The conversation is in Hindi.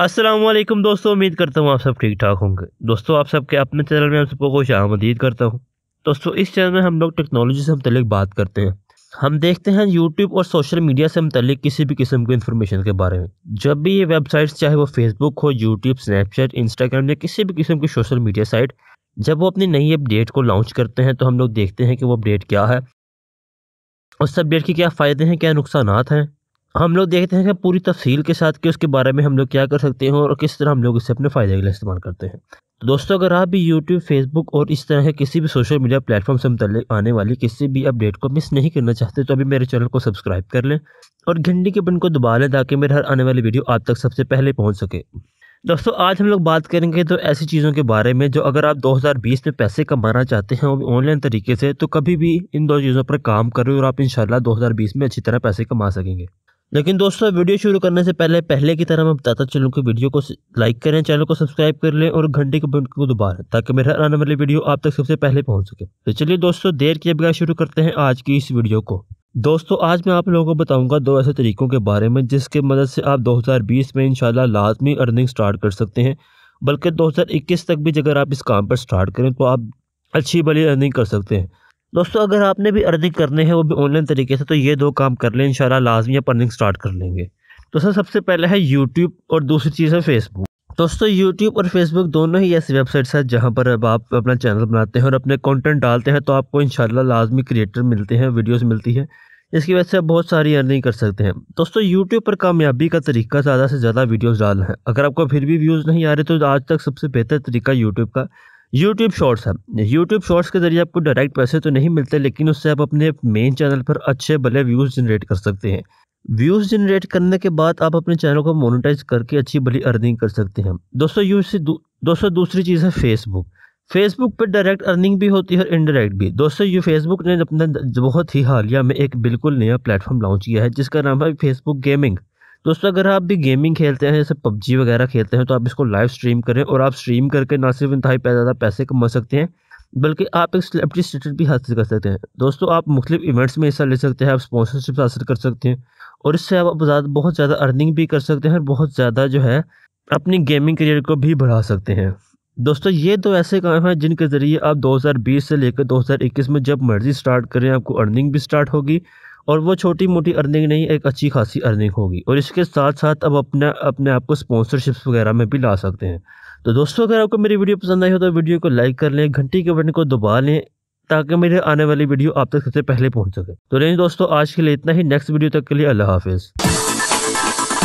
असलम दोस्तों उम्मीद करता हूँ आप सब ठीक ठाक होंगे दोस्तों आप सबके अपने चैनल में आप सबको खुश आमदीद करता हूँ दोस्तों इस चैनल में हम लोग टेक्नोलॉजी से मतलब बात करते हैं हम देखते हैं यूट्यूब और सोशल मीडिया से मतलब किसी भी किस्म की इन्फॉर्मेशन के बारे में जब भी ये वेबसाइट्स चाहे वो फेसबुक हो यूट्यूब स्नैपचैट इंस्टाग्राम या किसी भी किस्म की सोशल मीडिया साइट जब वो अपनी नई अपडेट को लॉन्च करते हैं तो हम लोग देखते हैं कि वो अपडेट क्या है उस अपडेट के क्या फ़ायदे हैं क्या नुकसान हैं हम लोग देखते हैं कि पूरी तफसील के साथ कि उसके बारे में हम लोग क्या कर सकते हैं और किस तरह हम लोग इससे अपने फ़ायदे के लिए इस्तेमाल करते हैं तो दोस्तों अगर आप भी यूट्यूब Facebook और इस तरह के किसी भी सोशल मीडिया प्लेटफॉर्म से मुतल आने वाली किसी भी अपडेट को मिस नहीं करना चाहते तो अभी मेरे चैनल को सब्सक्राइब कर लें और घंटी के बन को दबा लें ताकि मेरे हर आने वाली वीडियो आप तक सबसे पहले पहुँच सके दोस्तों आज हम लोग बात करेंगे तो ऐसी चीज़ों के बारे में जो अगर आप 2020 में पैसे कमाना चाहते हैं ऑनलाइन तरीके से तो कभी भी इन दो चीज़ों पर काम करें और आप इन 2020 में अच्छी तरह पैसे कमा सकेंगे लेकिन दोस्तों वीडियो शुरू करने से पहले पहले की तरह मैं बताता चलूँ कि वीडियो को लाइक करें चैनल को सब्सक्राइब कर लें और घंटे के बटन को दबा लें ताकि मेरा आने वाले वीडियो आप तक सबसे पहले पहुंच सके तो चलिए दोस्तों देर के बगैर शुरू करते हैं आज की इस वीडियो को दोस्तों आज मैं आप लोगों को बताऊंगा दो ऐसे तरीकों के बारे में जिसके मदद से आप 2020 में इंशाल्लाह लाजमी अर्निंग स्टार्ट कर सकते हैं बल्कि 2021 तक भी अगर आप इस काम पर स्टार्ट करें तो आप अच्छी भली अर्निंग कर सकते हैं दोस्तों अगर आपने भी अर्निंग करने हैं वो भी ऑनलाइन तरीके से तो ये दो काम कर लें इंशाल्लाह लाजमी आप अर्निंग स्टार्ट कर लेंगे तो सर सबसे पहले है यूट्यूब और दूसरी चीज़ है फेसबुक दोस्तों यूट्यूब और फेसबुक दोनों ही ऐसी वेबसाइट्स हैं जहाँ पर अब आप अपना चैनल बनाते हैं और अपने कॉन्टेंट डालते हैं तो आपको इंशाल्लाह लाजमी क्रिएटर मिलते हैं वीडियोज़ मिलती है इसकी वजह से आप बहुत सारी अर्निंग कर सकते हैं दोस्तों यूट्यूब पर कामयाबी का तरीका ज़्यादा से ज़्यादा वीडियोज़ डालना है अगर आपको फिर भी व्यूज़ नहीं आ रहे तो आज तक सबसे बेहतर तरीका यूट्यूब का यूट्यूब शॉर्ट्स है यूट्यूब शॉर्ट्स के ज़रिए आपको डायरेक्ट पैसे तो नहीं मिलते लेकिन उससे आप अपने मेन चैनल पर अच्छे भले व्यूज़ जनरेट कर सकते हैं व्यूज़ जनरेट करने के बाद आप अपने चैनल को मोनेटाइज करके अच्छी भली अर्निंग कर सकते हैं दोस्तों यू से दोस्तों दूसरी चीज़ है फेसबुक फेसबुक पर डायरेक्ट अर्निंग भी होती है और इनडायरेक्ट भी दोस्तों यू फेसबुक ने अपने बहुत ही हालिया में एक बिल्कुल नया प्लेटफॉर्म लॉन्च किया है जिसका नाम है फेसबुक गेमिंग दोस्तों अगर आप भी गेमिंग खेलते हैं जैसे पबजी वगैरह खेलते हैं तो आप इसको लाइव स्ट्रीम करें और आप स्ट्रीम करके ना सिर्फ इंतहाई ज़्यादा पैसे कमा सकते हैं बल्कि आप एक सेलिब्रिटी स्टेटस भी हासिल कर सकते हैं दोस्तों आप मुख्त इवेंट्स में हिस्सा ले सकते हैं आप स्पॉन्सरशिप हासिल कर सकते हैं और इससे आप बहुत ज़्यादा अर्निंग भी कर सकते हैं और बहुत ज़्यादा जो है अपनी गेमिंग करियर को भी बढ़ा सकते हैं दोस्तों ये दो ऐसे काम हैं जिनके ज़रिए आप 2020 से लेकर 2021 में जब मर्ज़ी स्टार्ट करें आपको अर्निंग भी स्टार्ट होगी और वो छोटी मोटी अर्निंग नहीं एक अच्छी खासी अर्निंग होगी और इसके साथ साथ अब अपने अपने आप को स्पॉन्सरशिप्स वगैरह में भी ला सकते हैं तो दोस्तों अगर आपको मेरी वीडियो पसंद आई हो तो वीडियो को लाइक कर लें घंटी के बटन को दबा लें ताकि मेरे आने वाली वीडियो आप तक सबसे पहले पहुंच सके तो नहीं दोस्तों आज के लिए इतना ही नेक्स्ट वीडियो तक के लिए अल्लाह हाफिज़